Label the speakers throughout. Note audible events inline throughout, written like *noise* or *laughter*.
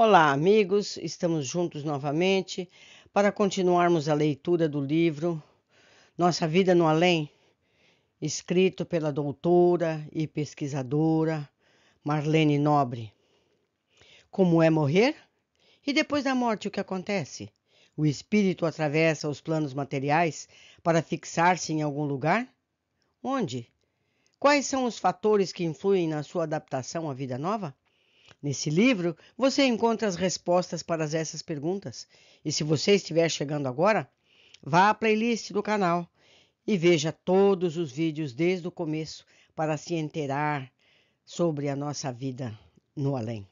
Speaker 1: Olá, amigos, estamos juntos novamente para continuarmos a leitura do livro Nossa Vida no Além, escrito pela doutora e pesquisadora Marlene Nobre. Como é morrer? E depois da morte, o que acontece? O espírito atravessa os planos materiais para fixar-se em algum lugar? Onde? Quais são os fatores que influem na sua adaptação à vida nova? Nesse livro, você encontra as respostas para essas perguntas. E se você estiver chegando agora, vá à playlist do canal e veja todos os vídeos desde o começo para se inteirar sobre a nossa vida no além.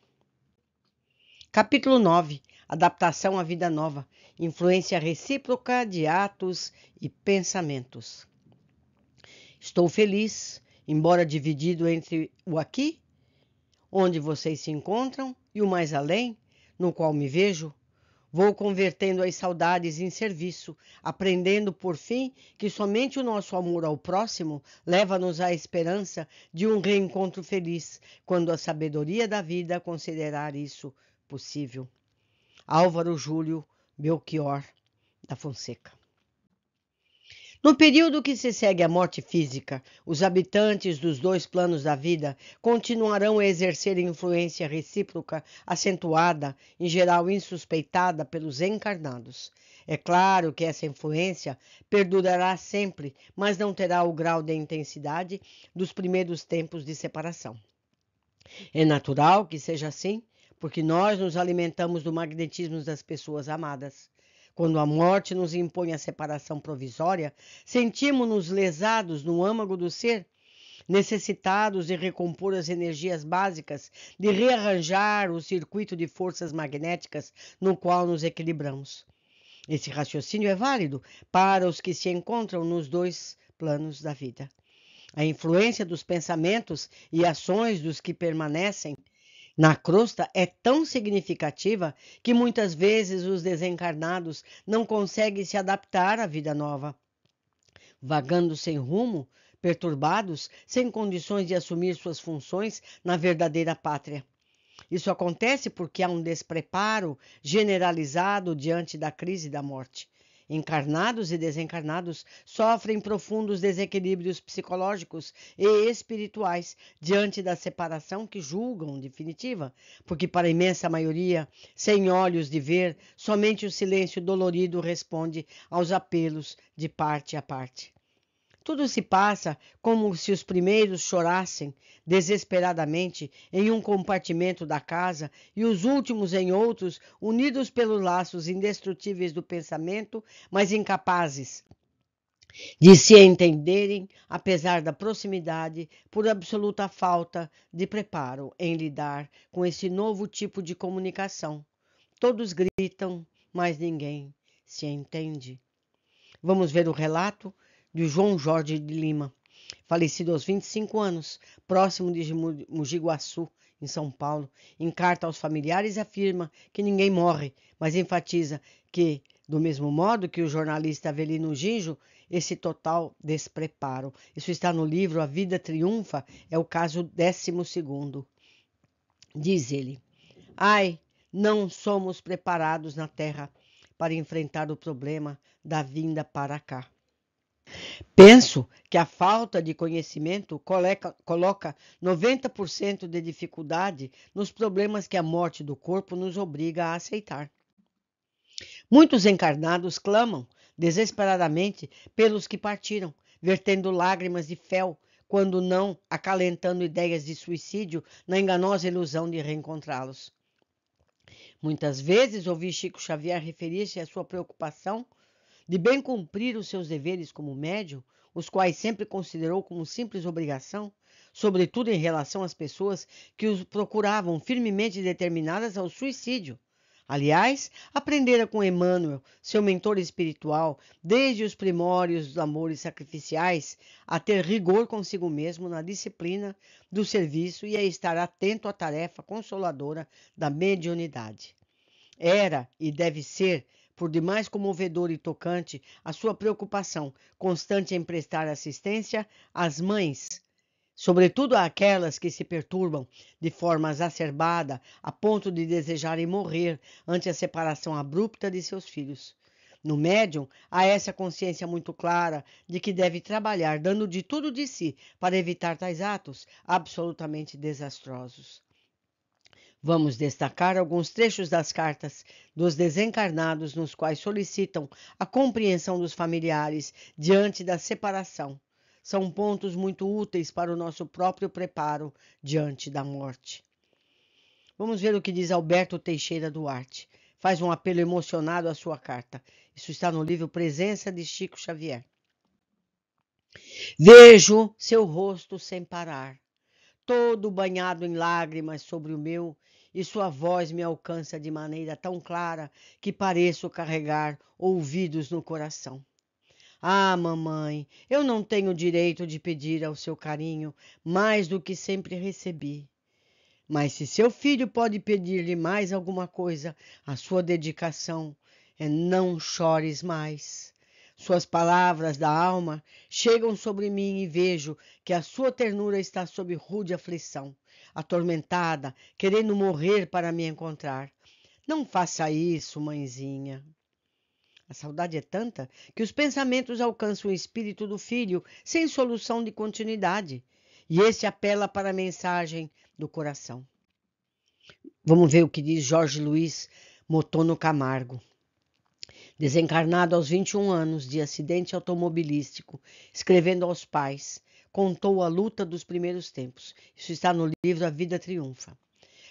Speaker 1: Capítulo 9 Adaptação à Vida Nova Influência Recíproca de Atos e Pensamentos. Estou feliz, embora dividido entre o aqui onde vocês se encontram, e o mais além, no qual me vejo. Vou convertendo as saudades em serviço, aprendendo por fim que somente o nosso amor ao próximo leva-nos à esperança de um reencontro feliz, quando a sabedoria da vida considerar isso possível. Álvaro Júlio Belchior da Fonseca no período que se segue à morte física, os habitantes dos dois planos da vida continuarão a exercer influência recíproca acentuada, em geral insuspeitada pelos encarnados. É claro que essa influência perdurará sempre, mas não terá o grau de intensidade dos primeiros tempos de separação. É natural que seja assim, porque nós nos alimentamos do magnetismo das pessoas amadas. Quando a morte nos impõe a separação provisória, sentimos-nos lesados no âmago do ser, necessitados de recompor as energias básicas, de rearranjar o circuito de forças magnéticas no qual nos equilibramos. Esse raciocínio é válido para os que se encontram nos dois planos da vida. A influência dos pensamentos e ações dos que permanecem na crosta é tão significativa que muitas vezes os desencarnados não conseguem se adaptar à vida nova. Vagando sem rumo, perturbados, sem condições de assumir suas funções na verdadeira pátria. Isso acontece porque há um despreparo generalizado diante da crise da morte. Encarnados e desencarnados sofrem profundos desequilíbrios psicológicos e espirituais diante da separação que julgam definitiva, porque, para a imensa maioria, sem olhos de ver, somente o silêncio dolorido responde aos apelos de parte a parte. Tudo se passa como se os primeiros chorassem desesperadamente em um compartimento da casa e os últimos em outros, unidos pelos laços indestrutíveis do pensamento, mas incapazes de se entenderem, apesar da proximidade, por absoluta falta de preparo em lidar com esse novo tipo de comunicação. Todos gritam, mas ninguém se entende. Vamos ver o relato de João Jorge de Lima, falecido aos 25 anos, próximo de Mogi Guaçu, em São Paulo. Em carta aos familiares afirma que ninguém morre, mas enfatiza que, do mesmo modo que o jornalista Avelino Ginjo, esse total despreparo. Isso está no livro A Vida Triunfa, é o caso 12. Diz ele: Ai, não somos preparados na terra para enfrentar o problema da vinda para cá. Penso que a falta de conhecimento coloca 90% de dificuldade nos problemas que a morte do corpo nos obriga a aceitar. Muitos encarnados clamam desesperadamente pelos que partiram, vertendo lágrimas de fel, quando não acalentando ideias de suicídio na enganosa ilusão de reencontrá-los. Muitas vezes ouvi Chico Xavier referir-se à sua preocupação de bem cumprir os seus deveres como médium, os quais sempre considerou como simples obrigação, sobretudo em relação às pessoas que os procuravam firmemente determinadas ao suicídio. Aliás, aprendera com Emmanuel, seu mentor espiritual, desde os primórdios dos amores sacrificiais, a ter rigor consigo mesmo na disciplina do serviço e a estar atento à tarefa consoladora da mediunidade. Era e deve ser por demais comovedor e tocante, a sua preocupação constante em prestar assistência às mães, sobretudo àquelas que se perturbam de forma exacerbada a ponto de desejarem morrer ante a separação abrupta de seus filhos. No médium, há essa consciência muito clara de que deve trabalhar dando de tudo de si para evitar tais atos absolutamente desastrosos. Vamos destacar alguns trechos das cartas dos desencarnados, nos quais solicitam a compreensão dos familiares diante da separação. São pontos muito úteis para o nosso próprio preparo diante da morte. Vamos ver o que diz Alberto Teixeira Duarte. Faz um apelo emocionado à sua carta. Isso está no livro Presença de Chico Xavier. Vejo seu rosto sem parar todo banhado em lágrimas sobre o meu, e sua voz me alcança de maneira tão clara que pareço carregar ouvidos no coração. Ah, mamãe, eu não tenho direito de pedir ao seu carinho mais do que sempre recebi. Mas se seu filho pode pedir-lhe mais alguma coisa, a sua dedicação é não chores mais. Suas palavras da alma chegam sobre mim e vejo que a sua ternura está sob rude aflição, atormentada, querendo morrer para me encontrar. Não faça isso, mãezinha. A saudade é tanta que os pensamentos alcançam o espírito do filho sem solução de continuidade, e esse apela para a mensagem do coração. Vamos ver o que diz Jorge Luiz Motono Camargo. Desencarnado aos 21 anos de acidente automobilístico, escrevendo aos pais, contou a luta dos primeiros tempos. Isso está no livro A Vida Triunfa.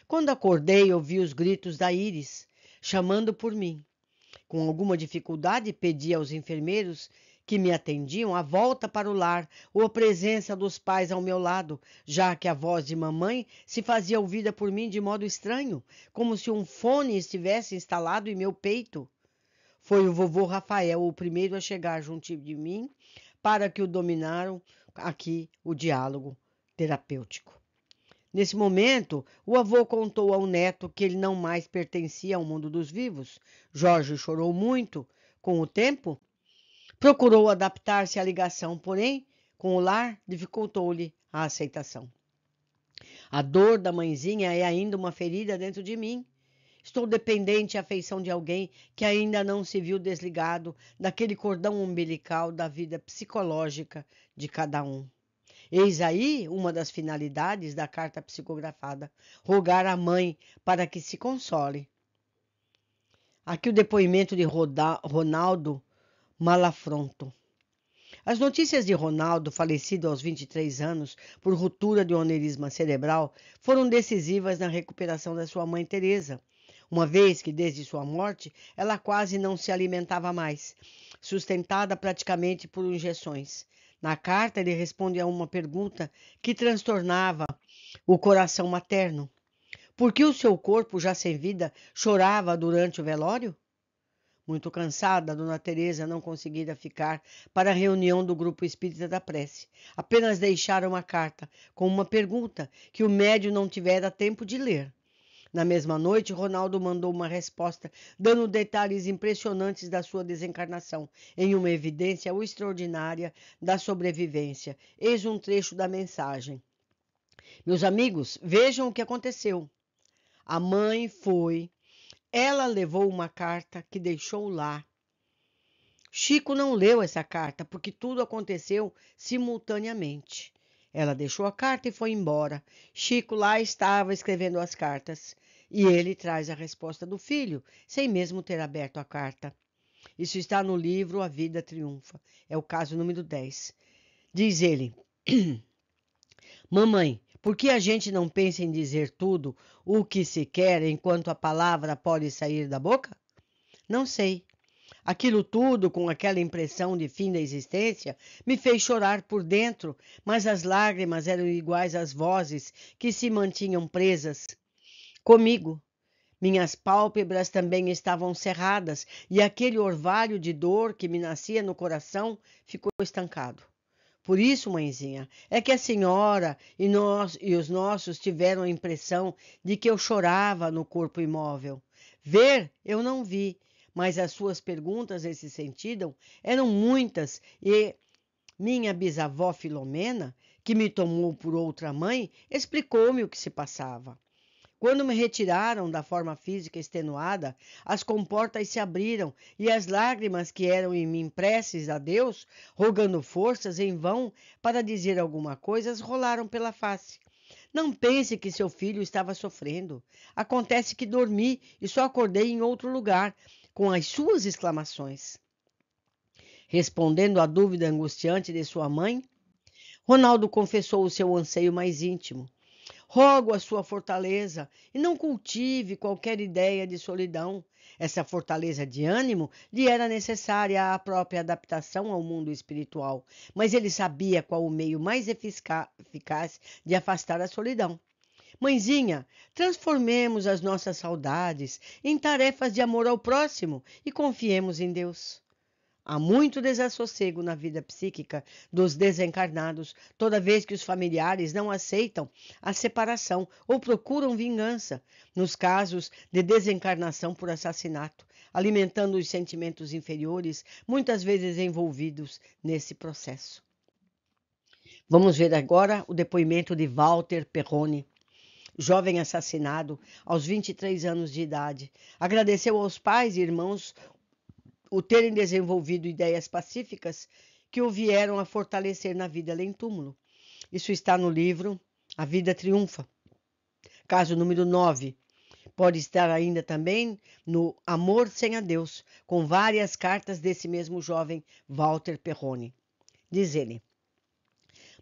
Speaker 1: Quando acordei, ouvi os gritos da Iris, chamando por mim. Com alguma dificuldade, pedi aos enfermeiros que me atendiam a volta para o lar ou a presença dos pais ao meu lado, já que a voz de mamãe se fazia ouvida por mim de modo estranho, como se um fone estivesse instalado em meu peito. Foi o vovô Rafael o primeiro a chegar junto de mim para que o dominaram aqui o diálogo terapêutico. Nesse momento, o avô contou ao neto que ele não mais pertencia ao mundo dos vivos. Jorge chorou muito com o tempo, procurou adaptar-se à ligação, porém, com o lar, dificultou-lhe a aceitação. A dor da mãezinha é ainda uma ferida dentro de mim Estou dependente à afeição de alguém que ainda não se viu desligado daquele cordão umbilical da vida psicológica de cada um. Eis aí uma das finalidades da carta psicografada: rogar à mãe para que se console. Aqui o depoimento de Ronaldo Malafronto. As notícias de Ronaldo, falecido aos 23 anos por ruptura de um aneurisma cerebral, foram decisivas na recuperação da sua mãe Teresa, uma vez que desde sua morte ela quase não se alimentava mais, sustentada praticamente por injeções. Na carta, ele responde a uma pergunta que transtornava o coração materno: Por que o seu corpo, já sem vida, chorava durante o velório? Muito cansada, Dona Teresa não conseguira ficar para a reunião do grupo espírita da prece. Apenas deixara uma carta com uma pergunta que o médium não tivera tempo de ler. Na mesma noite, Ronaldo mandou uma resposta dando detalhes impressionantes da sua desencarnação, em uma evidência extraordinária da sobrevivência. Eis um trecho da mensagem. Meus amigos, vejam o que aconteceu. A mãe foi, ela levou uma carta que deixou lá. Chico não leu essa carta porque tudo aconteceu simultaneamente. Ela deixou a carta e foi embora. Chico lá estava escrevendo as cartas. E ele traz a resposta do filho, sem mesmo ter aberto a carta. Isso está no livro A Vida Triunfa, é o caso número 10. Diz ele: *clears throat* Mamãe, por que a gente não pensa em dizer tudo o que se quer enquanto a palavra pode sair da boca? Não sei. Aquilo tudo, com aquela impressão de fim da existência, me fez chorar por dentro, mas as lágrimas eram iguais às vozes que se mantinham presas comigo. Minhas pálpebras também estavam cerradas e aquele orvalho de dor que me nascia no coração ficou estancado. Por isso, mãezinha, é que a senhora e nós e os nossos tiveram a impressão de que eu chorava no corpo imóvel. Ver eu não vi, mas as suas perguntas nesse sentido eram muitas e minha bisavó Filomena, que me tomou por outra mãe, explicou-me o que se passava. Quando me retiraram da forma física extenuada, as comportas se abriram e as lágrimas que eram em mim preces a Deus, rogando forças em vão para dizer alguma coisa, rolaram pela face. Não pense que seu filho estava sofrendo. Acontece que dormi e só acordei em outro lugar, com as suas exclamações. Respondendo à dúvida angustiante de sua mãe, Ronaldo confessou o seu anseio mais íntimo rogo a sua fortaleza e não cultive qualquer ideia de solidão. Essa fortaleza de ânimo lhe era necessária à própria adaptação ao mundo espiritual, mas ele sabia qual o meio mais eficaz de afastar a solidão. Mãezinha, transformemos as nossas saudades em tarefas de amor ao próximo e confiemos em Deus. Há muito desassossego na vida psíquica dos desencarnados, toda vez que os familiares não aceitam a separação ou procuram vingança, nos casos de desencarnação por assassinato, alimentando os sentimentos inferiores, muitas vezes envolvidos nesse processo. Vamos ver agora o depoimento de Walter Perrone jovem assassinado aos 23 anos de idade. Agradeceu aos pais e irmãos o terem desenvolvido ideias pacíficas que o vieram a fortalecer na vida além túmulo. Isso está no livro A Vida Triunfa. Caso número 9. Pode estar ainda também no Amor Sem Adeus, com várias cartas desse mesmo jovem Walter Perrone. Diz ele: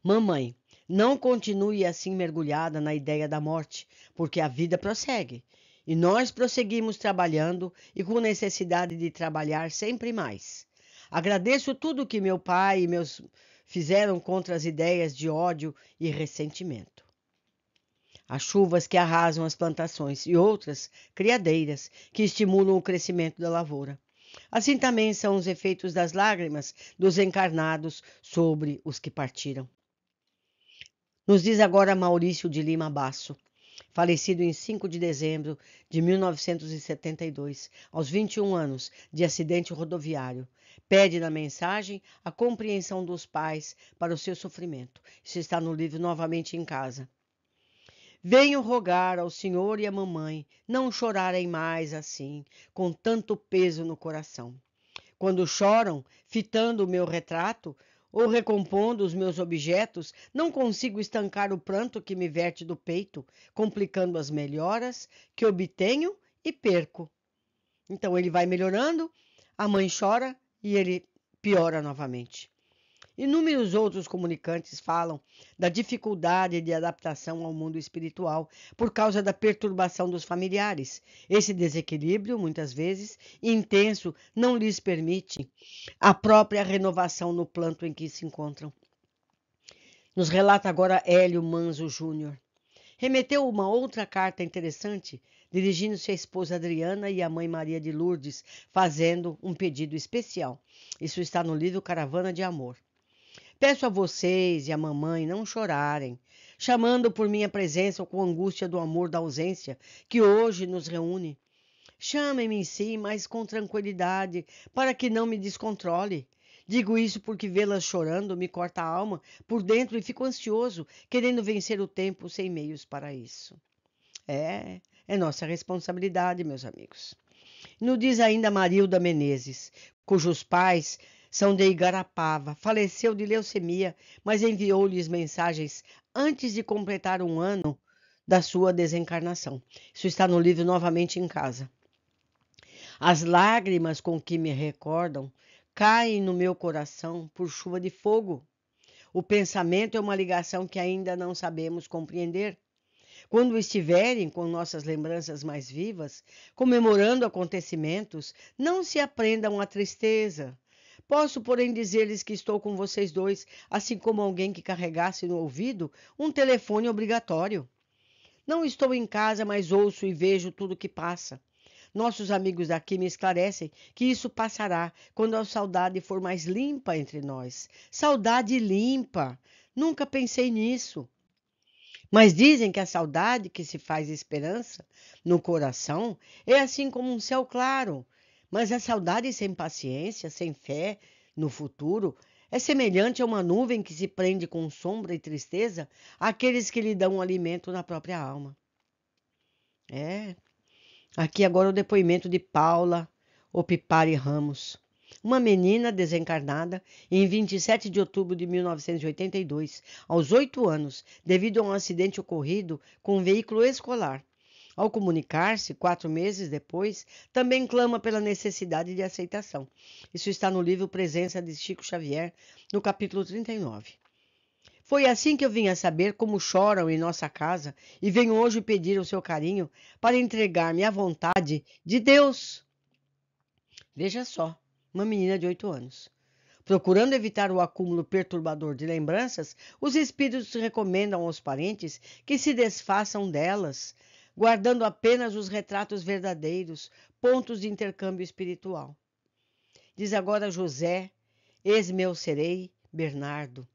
Speaker 1: Mamãe, não continue assim mergulhada na ideia da morte, porque a vida prossegue e nós prosseguimos trabalhando e com necessidade de trabalhar sempre mais. Agradeço tudo que meu pai e meus fizeram contra as ideias de ódio e ressentimento. As chuvas que arrasam as plantações e outras criadeiras que estimulam o crescimento da lavoura. Assim também são os efeitos das lágrimas dos encarnados sobre os que partiram. Nos diz agora Maurício de Lima Basso falecido em 5 de dezembro de 1972, aos 21 anos, de acidente rodoviário. Pede na mensagem a compreensão dos pais para o seu sofrimento. Isso está no livro Novamente em Casa. Venho rogar ao senhor e à mamãe não chorarem mais assim, com tanto peso no coração. Quando choram, fitando o meu retrato, ou recompondo os meus objetos, não consigo estancar o pranto que me verte do peito, complicando as melhoras que obtenho e perco. Então ele vai melhorando, a mãe chora e ele piora novamente. Inúmeros outros comunicantes falam da dificuldade de adaptação ao mundo espiritual por causa da perturbação dos familiares. Esse desequilíbrio, muitas vezes intenso, não lhes permite a própria renovação no planto em que se encontram. Nos relata agora Hélio Manzo Júnior. Remeteu uma outra carta interessante, dirigindo-se à esposa Adriana e à mãe Maria de Lourdes, fazendo um pedido especial. Isso está no livro Caravana de Amor. Peço a vocês e a mamãe não chorarem, chamando por minha presença ou com angústia do amor da ausência que hoje nos reúne. Chamem-me em si, mas com tranquilidade, para que não me descontrole. Digo isso porque vê-las chorando me corta a alma por dentro e fico ansioso, querendo vencer o tempo sem meios para isso. É, é nossa responsabilidade, meus amigos. No diz ainda Marilda Menezes, cujos pais são de Igarapava faleceu de leucemia, mas enviou-lhes mensagens antes de completar um ano da sua desencarnação. Isso está no livro Novamente em Casa. As lágrimas com que me recordam caem no meu coração por chuva de fogo. O pensamento é uma ligação que ainda não sabemos compreender. Quando estiverem com nossas lembranças mais vivas, comemorando acontecimentos, não se aprendam a tristeza, Posso, porém, dizer-lhes que estou com vocês dois, assim como alguém que carregasse no ouvido um telefone obrigatório. Não estou em casa, mas ouço e vejo tudo o que passa. Nossos amigos daqui me esclarecem que isso passará quando a saudade for mais limpa entre nós. Saudade limpa! Nunca pensei nisso. Mas dizem que a saudade que se faz esperança no coração é assim como um céu claro, mas a saudade sem paciência, sem fé no futuro, é semelhante a uma nuvem que se prende com sombra e tristeza àqueles que lhe dão alimento na própria alma. É. Aqui agora o depoimento de Paula Opipari Ramos, uma menina desencarnada em 27 de outubro de 1982, aos oito anos, devido a um acidente ocorrido com um veículo escolar ao comunicar-se, quatro meses depois, também clama pela necessidade de aceitação. Isso está no livro Presença de Chico Xavier, no capítulo 39. Foi assim que eu vim a saber como choram em nossa casa e venho hoje pedir o seu carinho para entregar-me à vontade de Deus. Veja só, uma menina de oito anos. Procurando evitar o acúmulo perturbador de lembranças, os espíritos recomendam aos parentes que se desfaçam delas guardando apenas os retratos verdadeiros, pontos de intercâmbio espiritual. Diz agora José, ex-meu serei, Bernardo,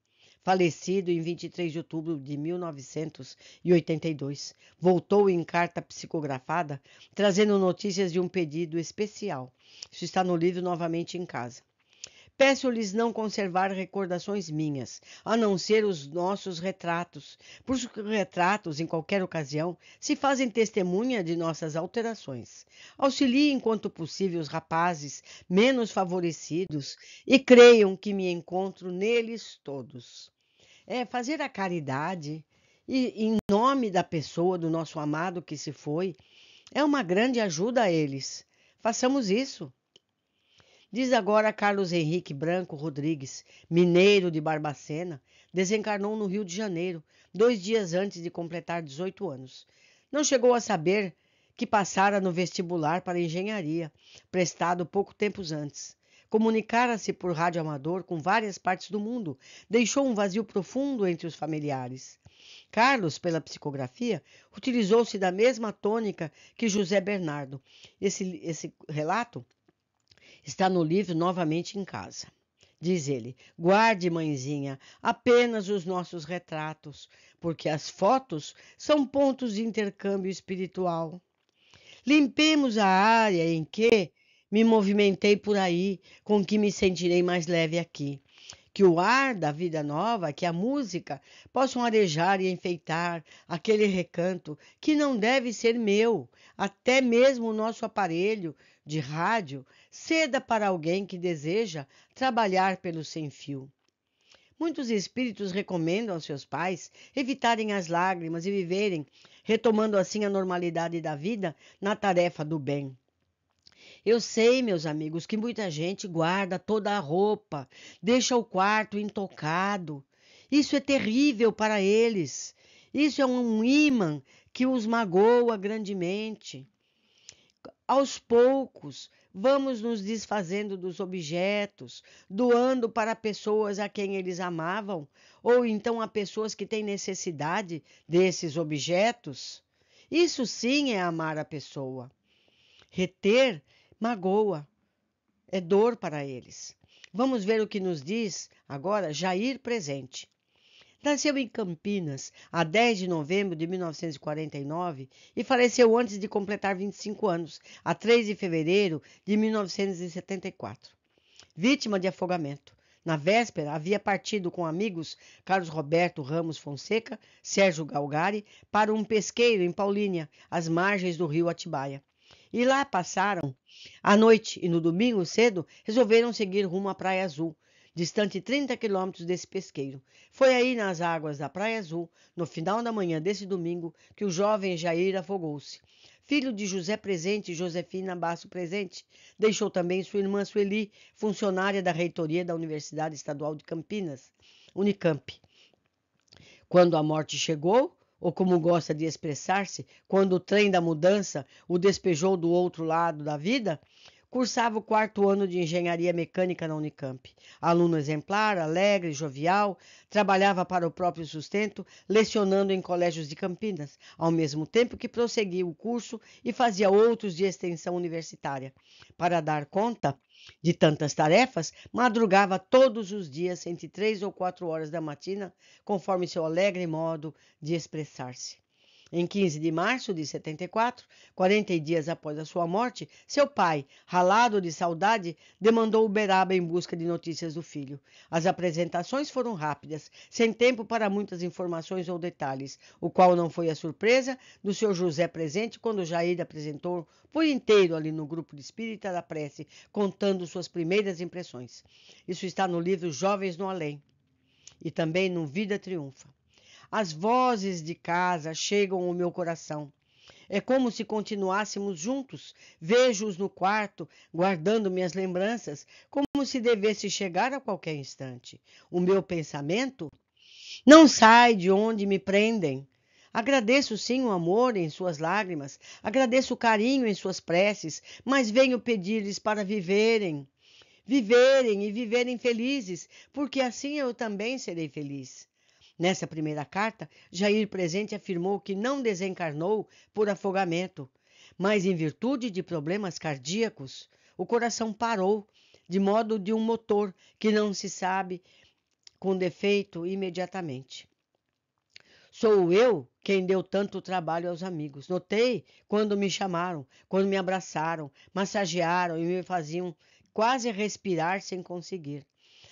Speaker 1: falecido em 23 de outubro de 1982. Voltou em carta psicografada, trazendo notícias de um pedido especial. Isso está no livro Novamente em Casa. Peço-lhes não conservar recordações minhas, a não ser os nossos retratos, os retratos, em qualquer ocasião, se fazem testemunha de nossas alterações. Auxilie enquanto possível os rapazes menos favorecidos e creiam que me encontro neles todos. É fazer a caridade e, em nome da pessoa do nosso amado que se foi é uma grande ajuda a eles. Façamos isso. Diz agora Carlos Henrique Branco Rodrigues, mineiro de Barbacena, desencarnou no Rio de Janeiro, dois dias antes de completar 18 anos. Não chegou a saber que passara no vestibular para engenharia, prestado pouco tempo antes. Comunicara-se por rádio amador com várias partes do mundo, deixou um vazio profundo entre os familiares. Carlos, pela psicografia, utilizou-se da mesma tônica que José Bernardo. Esse, esse relato Está no livro Novamente em Casa. Diz ele: Guarde, mãezinha, apenas os nossos retratos, porque as fotos são pontos de intercâmbio espiritual. Limpemos a área em que me movimentei por aí, com que me sentirei mais leve aqui. Que o ar da vida nova, que a música, possam arejar e enfeitar aquele recanto que não deve ser meu, até mesmo o nosso aparelho, de rádio, ceda para alguém que deseja trabalhar pelo sem fio. Muitos espíritos recomendam aos seus pais evitarem as lágrimas e viverem, retomando assim a normalidade da vida na tarefa do bem. Eu sei, meus amigos, que muita gente guarda toda a roupa, deixa o quarto intocado. Isso é terrível para eles. Isso é um imã que os magoa grandemente. Aos poucos, vamos nos desfazendo dos objetos, doando para pessoas a quem eles amavam, ou então a pessoas que têm necessidade desses objetos. Isso sim é amar a pessoa. Reter magoa, é dor para eles. Vamos ver o que nos diz agora Jair Presente. Nasceu em Campinas, a 10 de novembro de 1949, e faleceu antes de completar 25 anos, a 3 de fevereiro de 1974. Vítima de afogamento. Na véspera, havia partido com amigos Carlos Roberto Ramos Fonseca, Sérgio Galgari, para um pesqueiro em Paulínia, às margens do rio Atibaia. E lá passaram a noite e no domingo cedo resolveram seguir rumo à Praia Azul, distante 30 quilômetros desse pesqueiro. Foi aí nas águas da Praia Azul, no final da manhã desse domingo, que o jovem Jair afogou-se. Filho de José Presente e Josefina Basso Presente, deixou também sua irmã Sueli, funcionária da reitoria da Universidade Estadual de Campinas, Unicamp. Quando a morte chegou, ou como gosta de expressar-se, quando o trem da mudança o despejou do outro lado da vida, Cursava o quarto ano de engenharia mecânica na Unicamp. Aluno exemplar, alegre, jovial, trabalhava para o próprio sustento, lecionando em colégios de Campinas, ao mesmo tempo que prosseguia o curso e fazia outros de extensão universitária. Para dar conta de tantas tarefas, madrugava todos os dias entre três ou quatro horas da matina, conforme seu alegre modo de expressar-se. Em 15 de março de 74, 40 dias após a sua morte, seu pai, ralado de saudade, demandou Uberaba em busca de notícias do filho. As apresentações foram rápidas, sem tempo para muitas informações ou detalhes, o qual não foi a surpresa do seu José presente quando Jair apresentou por inteiro ali no grupo de espírita da prece, contando suas primeiras impressões. Isso está no livro Jovens no Além e também no Vida Triunfa. As vozes de casa chegam ao meu coração. É como se continuássemos juntos. Vejo-os no quarto, guardando minhas lembranças, como se devesse chegar a qualquer instante. O meu pensamento não sai de onde me prendem. Agradeço sim o amor em suas lágrimas, agradeço o carinho em suas preces, mas venho pedir-lhes para viverem, viverem e viverem felizes, porque assim eu também serei feliz. Nessa primeira carta, Jair Presente afirmou que não desencarnou por afogamento, mas em virtude de problemas cardíacos, o coração parou, de modo de um motor que não se sabe com defeito imediatamente. Sou eu quem deu tanto trabalho aos amigos. Notei quando me chamaram, quando me abraçaram, massagearam e me faziam quase respirar sem conseguir.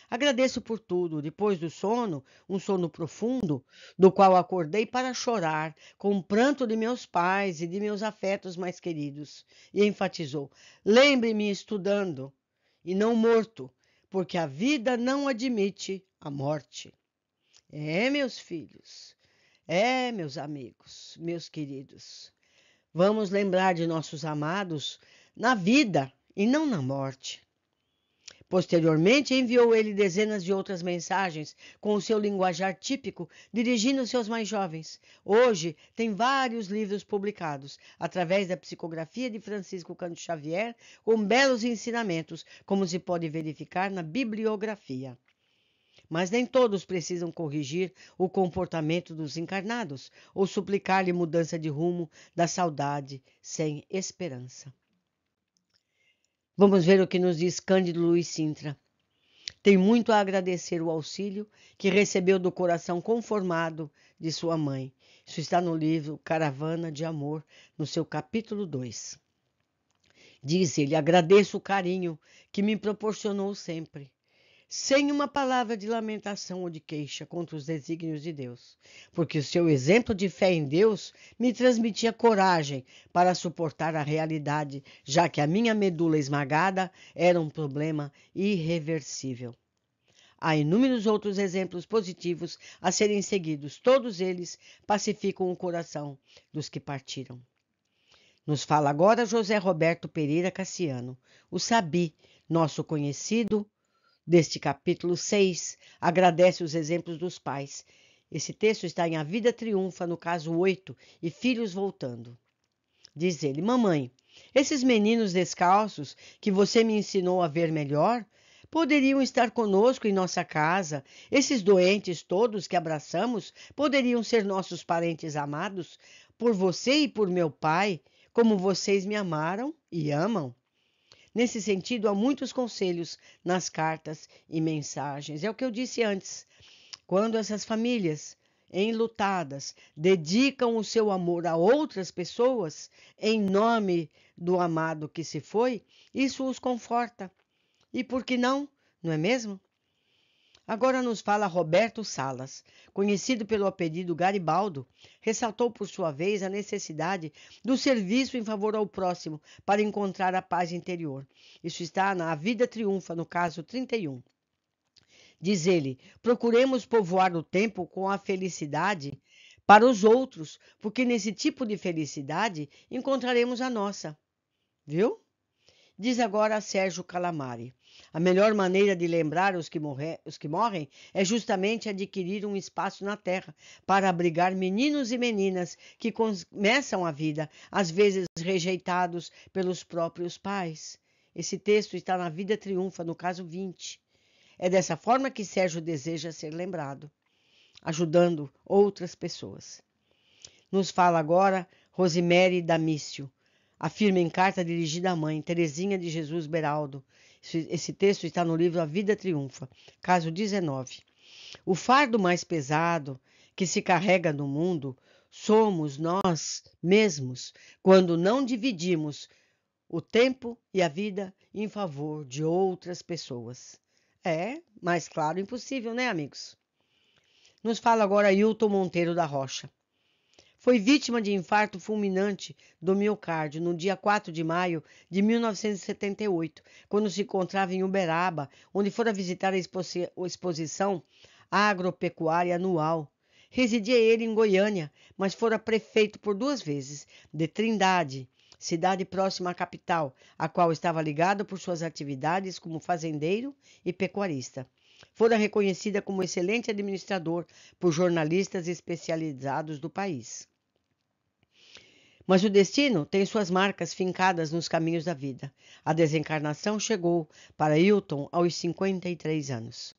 Speaker 1: Agradeço por tudo. Depois do sono, um sono profundo, do qual acordei para chorar, com o pranto de meus pais e de meus afetos mais queridos. E enfatizou: lembre-me estudando e não morto, porque a vida não admite a morte. É, meus filhos, é, meus amigos, meus queridos. Vamos lembrar de nossos amados na vida e não na morte. Posteriormente, enviou ele dezenas de outras mensagens com o seu linguajar típico, dirigindo-se aos mais jovens. Hoje, tem vários livros publicados, através da psicografia de Francisco Canto Xavier, com belos ensinamentos, como se pode verificar na bibliografia. Mas nem todos precisam corrigir o comportamento dos encarnados ou suplicar-lhe mudança de rumo da saudade sem esperança. Vamos ver o que nos diz Cândido Luiz Sintra. Tem muito a agradecer o auxílio que recebeu do coração conformado de sua mãe. Isso está no livro Caravana de Amor, no seu capítulo 2. Diz ele: Agradeço o carinho que me proporcionou sempre sem uma palavra de lamentação ou de queixa contra os desígnios de Deus, porque o seu exemplo de fé em Deus me transmitia coragem para suportar a realidade, já que a minha medula esmagada era um problema irreversível. Há inúmeros outros exemplos positivos a serem seguidos, todos eles pacificam o coração dos que partiram. Nos fala agora José Roberto Pereira Cassiano, o Sabi, nosso conhecido deste capítulo 6 agradece os exemplos dos pais. Esse texto está em A Vida Triunfa, no caso 8, e Filhos Voltando. Diz ele: Mamãe, esses meninos descalços que você me ensinou a ver melhor poderiam estar conosco em nossa casa. Esses doentes todos que abraçamos poderiam ser nossos parentes amados por você e por meu pai, como vocês me amaram e amam. Nesse sentido, há muitos conselhos nas cartas e mensagens. É o que eu disse antes. Quando essas famílias enlutadas dedicam o seu amor a outras pessoas em nome do amado que se foi, isso os conforta. E por que não? Não é mesmo? Agora nos fala Roberto Salas, conhecido pelo apelido Garibaldo, ressaltou por sua vez a necessidade do serviço em favor ao próximo para encontrar a paz interior. Isso está na A Vida Triunfa, no caso 31. Diz ele: procuremos povoar o tempo com a felicidade para os outros, porque nesse tipo de felicidade encontraremos a nossa. Viu? Diz agora Sérgio Calamari. A melhor maneira de lembrar os que, morrer, os que morrem é justamente adquirir um espaço na terra para abrigar meninos e meninas que começam a vida, às vezes rejeitados pelos próprios pais. Esse texto está na Vida Triunfa, no caso 20. É dessa forma que Sérgio deseja ser lembrado, ajudando outras pessoas. Nos fala agora Rosimere Damício, afirma em carta dirigida à mãe Terezinha de Jesus Beraldo, esse texto está no livro A Vida Triunfa, caso 19. O fardo mais pesado que se carrega no mundo somos nós mesmos quando não dividimos o tempo e a vida em favor de outras pessoas. É, mais claro, impossível, né, amigos? Nos fala agora Hilton Monteiro da Rocha foi vítima de infarto fulminante do miocárdio no dia 4 de maio de 1978, quando se encontrava em Uberaba, onde fora visitar a exposição agropecuária anual. Residia ele em Goiânia, mas fora prefeito por duas vezes, de Trindade, cidade próxima à capital, a qual estava ligado por suas atividades como fazendeiro e pecuarista fora reconhecida como excelente administrador por jornalistas especializados do país. Mas o destino tem suas marcas fincadas nos caminhos da vida. A desencarnação chegou para Hilton aos 53 anos.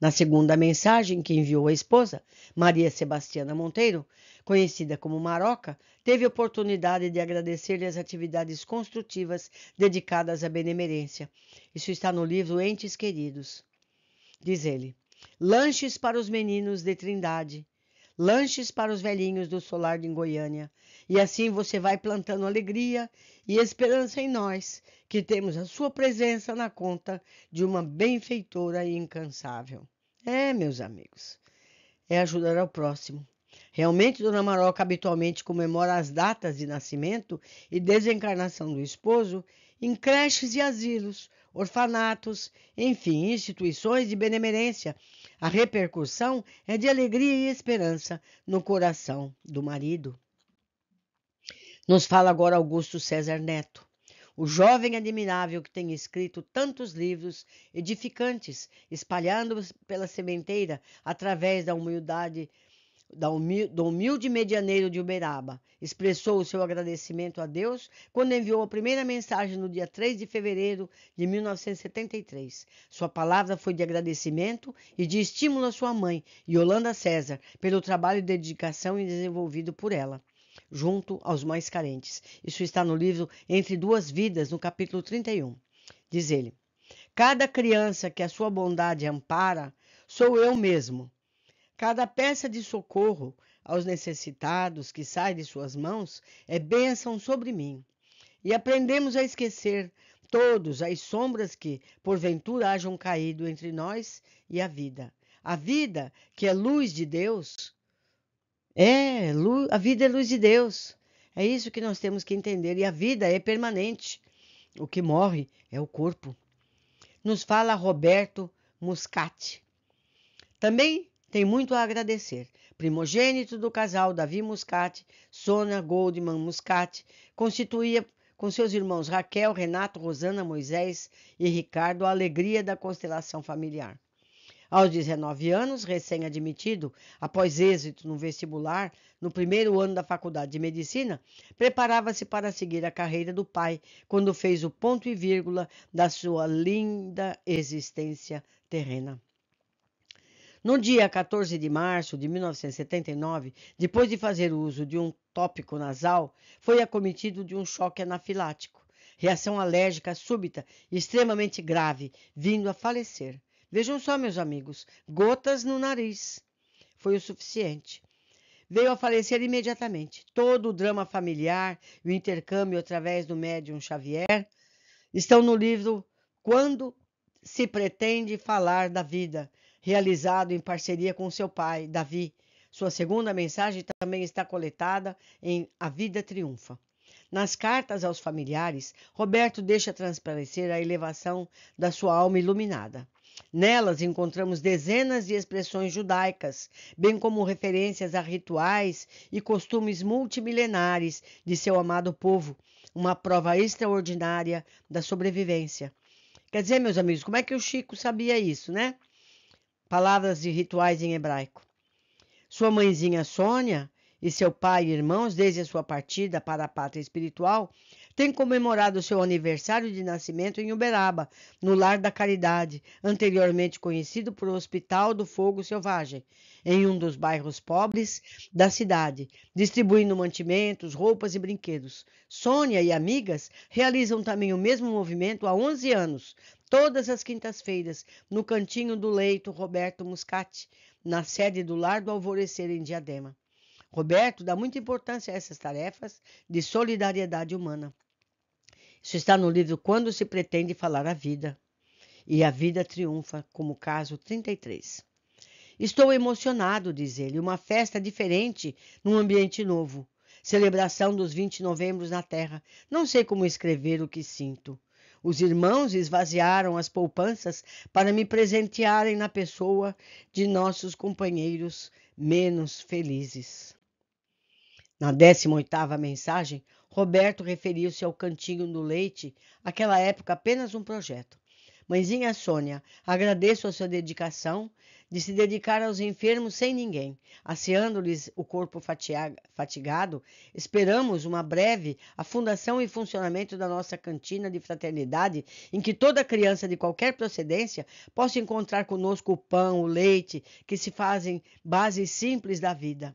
Speaker 1: Na segunda mensagem que enviou à esposa, Maria Sebastiana Monteiro, conhecida como Maroca, teve oportunidade de agradecer-lhe as atividades construtivas dedicadas à benemerência. Isso está no livro Entes Queridos. Diz ele: Lanches para os meninos de Trindade, lanches para os velhinhos do solar de Goiânia, e assim você vai plantando alegria e esperança em nós, que temos a sua presença na conta de uma benfeitora incansável. É, meus amigos, é ajudar ao próximo. Realmente, Dona Maroca habitualmente comemora as datas de nascimento e desencarnação do esposo em creches e asilos, orfanatos, enfim, instituições de benemerência. A repercussão é de alegria e esperança no coração do marido. Nos fala agora Augusto César Neto, o jovem admirável que tem escrito tantos livros edificantes, espalhando-os pela sementeira através da humildade do humilde medianeiro de Uberaba, expressou o seu agradecimento a Deus quando enviou a primeira mensagem no dia 3 de fevereiro de 1973. Sua palavra foi de agradecimento e de estímulo à sua mãe, Yolanda César, pelo trabalho de dedicação e desenvolvido por ela junto aos mais carentes. Isso está no livro Entre Duas Vidas, no capítulo 31. Diz ele: Cada criança que a sua bondade ampara, sou eu mesmo. Cada peça de socorro aos necessitados que sai de suas mãos é bênção sobre mim. E aprendemos a esquecer todos as sombras que, porventura, hajam caído entre nós e a vida. A vida, que é luz de Deus, é, a vida é luz de Deus. É isso que nós temos que entender. E a vida é permanente. O que morre é o corpo. Nos fala Roberto Muscati. Também tem muito a agradecer. Primogênito do casal Davi Muscati, Sona Goldman Muscati, constituía com seus irmãos Raquel, Renato, Rosana, Moisés e Ricardo a alegria da constelação familiar. Aos 19 anos, recém-admitido, após êxito no vestibular, no primeiro ano da faculdade de medicina, preparava-se para seguir a carreira do pai quando fez o ponto e vírgula da sua linda existência terrena. No dia 14 de março de 1979, depois de fazer uso de um tópico nasal, foi acometido de um choque anafilático, reação alérgica súbita extremamente grave, vindo a falecer. Vejam só, meus amigos, gotas no nariz. Foi o suficiente. Veio a falecer imediatamente. Todo o drama familiar e o intercâmbio através do médium Xavier estão no livro Quando se pretende falar da vida, realizado em parceria com seu pai, Davi. Sua segunda mensagem também está coletada em A Vida Triunfa. Nas cartas aos familiares, Roberto deixa transparecer a elevação da sua alma iluminada. Nelas encontramos dezenas de expressões judaicas, bem como referências a rituais e costumes multimilenares de seu amado povo, uma prova extraordinária da sobrevivência. Quer dizer, meus amigos, como é que o Chico sabia isso, né? Palavras de rituais em hebraico. Sua mãezinha Sônia e seu pai e irmãos, desde a sua partida para a pátria espiritual, tem comemorado seu aniversário de nascimento em Uberaba, no Lar da Caridade, anteriormente conhecido por Hospital do Fogo Selvagem, em um dos bairros pobres da cidade, distribuindo mantimentos, roupas e brinquedos. Sônia e amigas realizam também o mesmo movimento há 11 anos, todas as quintas-feiras, no Cantinho do Leito Roberto Muscati, na sede do Lar do Alvorecer, em Diadema. Roberto dá muita importância a essas tarefas de solidariedade humana. Isso está no livro Quando se pretende falar a vida e a vida triunfa, como caso 33. Estou emocionado, diz ele, uma festa diferente num ambiente novo. Celebração dos 20 novembros na Terra. Não sei como escrever o que sinto. Os irmãos esvaziaram as poupanças para me presentearem na pessoa de nossos companheiros menos felizes. Na 18ª mensagem, Roberto referiu-se ao cantinho do leite, aquela época apenas um projeto. Mãezinha Sônia, agradeço a sua dedicação de se dedicar aos enfermos sem ninguém, asseando-lhes o corpo fatigado. Esperamos uma breve a fundação e funcionamento da nossa cantina de fraternidade, em que toda criança de qualquer procedência possa encontrar conosco o pão, o leite, que se fazem bases simples da vida.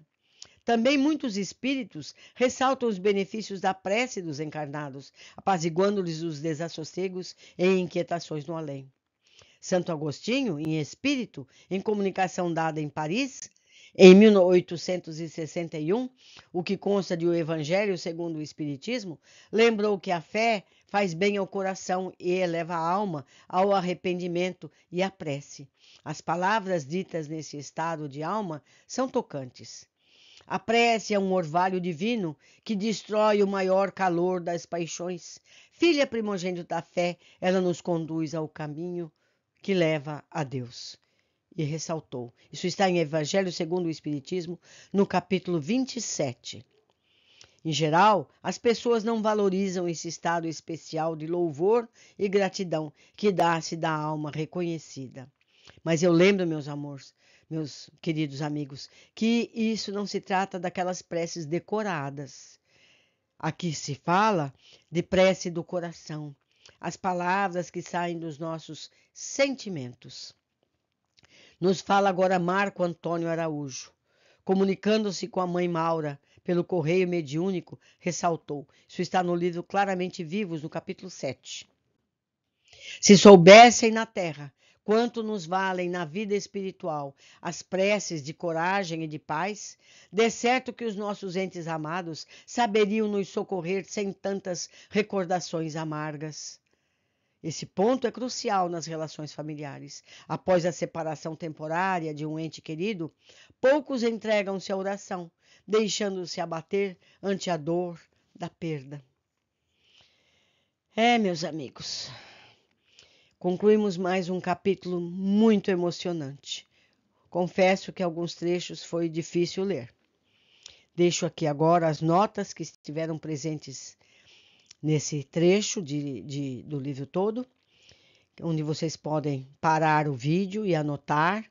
Speaker 1: Também muitos espíritos ressaltam os benefícios da prece dos encarnados, apaziguando-lhes os desassossegos e inquietações no além. Santo Agostinho, em espírito, em comunicação dada em Paris, em 1861, o que consta de O Evangelho segundo o Espiritismo, lembrou que a fé faz bem ao coração e eleva a alma ao arrependimento e à prece. As palavras ditas nesse estado de alma são tocantes. A prece é um orvalho divino que destrói o maior calor das paixões. Filha primogênita da fé, ela nos conduz ao caminho que leva a Deus. E ressaltou. Isso está em Evangelho segundo o Espiritismo, no capítulo 27. Em geral, as pessoas não valorizam esse estado especial de louvor e gratidão que dá-se da alma reconhecida. Mas eu lembro, meus amores, meus queridos amigos, que isso não se trata daquelas preces decoradas. Aqui se fala de prece do coração, as palavras que saem dos nossos sentimentos. Nos fala agora Marco Antônio Araújo, comunicando-se com a mãe Maura pelo correio mediúnico, ressaltou. Isso está no livro Claramente Vivos, no capítulo 7. Se soubessem na terra Quanto nos valem na vida espiritual as preces de coragem e de paz? De certo que os nossos entes amados saberiam nos socorrer sem tantas recordações amargas. Esse ponto é crucial nas relações familiares. Após a separação temporária de um ente querido, poucos entregam-se à oração, deixando-se abater ante a dor da perda. É, meus amigos, Concluímos mais um capítulo muito emocionante. Confesso que alguns trechos foi difícil ler. Deixo aqui agora as notas que estiveram presentes nesse trecho de, de, do livro todo, onde vocês podem parar o vídeo e anotar,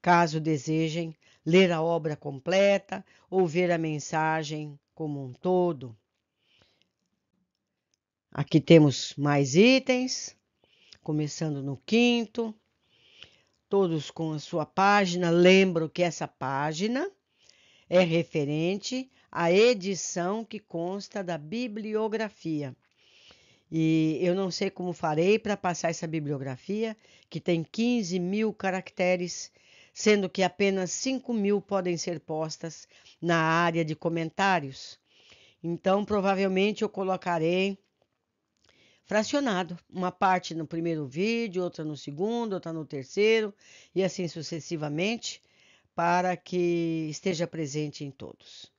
Speaker 1: caso desejem ler a obra completa ou ver a mensagem como um todo. Aqui temos mais itens começando no quinto, todos com a sua página. Lembro que essa página é referente à edição que consta da bibliografia. E eu não sei como farei para passar essa bibliografia, que tem 15 mil caracteres, sendo que apenas 5 mil podem ser postas na área de comentários. Então, provavelmente eu colocarei fracionado, uma parte no primeiro vídeo, outra no segundo, outra no terceiro e assim sucessivamente, para que esteja presente em todos.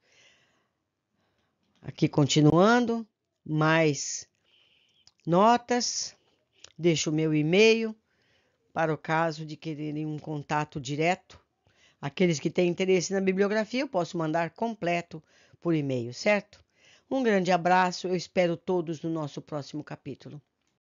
Speaker 1: Aqui continuando, mais notas, deixo o meu e-mail para o caso de quererem um contato direto. Aqueles que têm interesse na bibliografia, eu posso mandar completo por e-mail, certo? Um grande abraço, eu espero todos no nosso próximo capítulo.